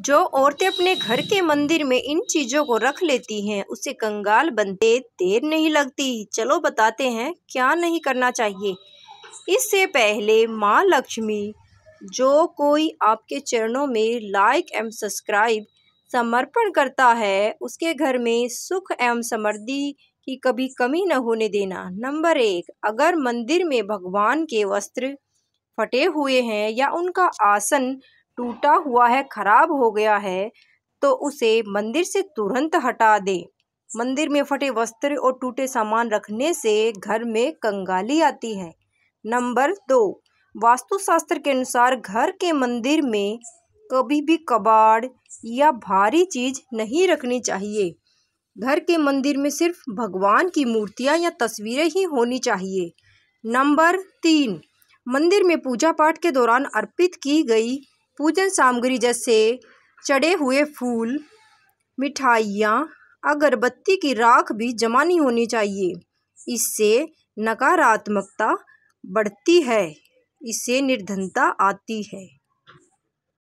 जो औरतें अपने घर के मंदिर में इन चीज़ों को रख लेती हैं उसे कंगाल बनते देर नहीं लगती चलो बताते हैं क्या नहीं करना चाहिए इससे पहले माँ लक्ष्मी जो कोई आपके चरणों में लाइक एवं सब्सक्राइब समर्पण करता है उसके घर में सुख एवं समृद्धि की कभी कमी न होने देना नंबर एक अगर मंदिर में भगवान के वस्त्र फटे हुए हैं या उनका आसन टूटा हुआ है खराब हो गया है तो उसे मंदिर से तुरंत हटा दें मंदिर में फटे वस्त्र और टूटे सामान रखने से घर में कंगाली आती है नंबर दो वास्तुशास्त्र के अनुसार घर के मंदिर में कभी भी कबाड़ या भारी चीज नहीं रखनी चाहिए घर के मंदिर में सिर्फ भगवान की मूर्तियां या तस्वीरें ही होनी चाहिए नंबर तीन मंदिर में पूजा पाठ के दौरान अर्पित की गई पूजन सामग्री जैसे चढ़े हुए फूल मिठाइयाँ अगरबत्ती की राख भी जमा नहीं होनी चाहिए इससे नकारात्मकता बढ़ती है इससे निर्धनता आती है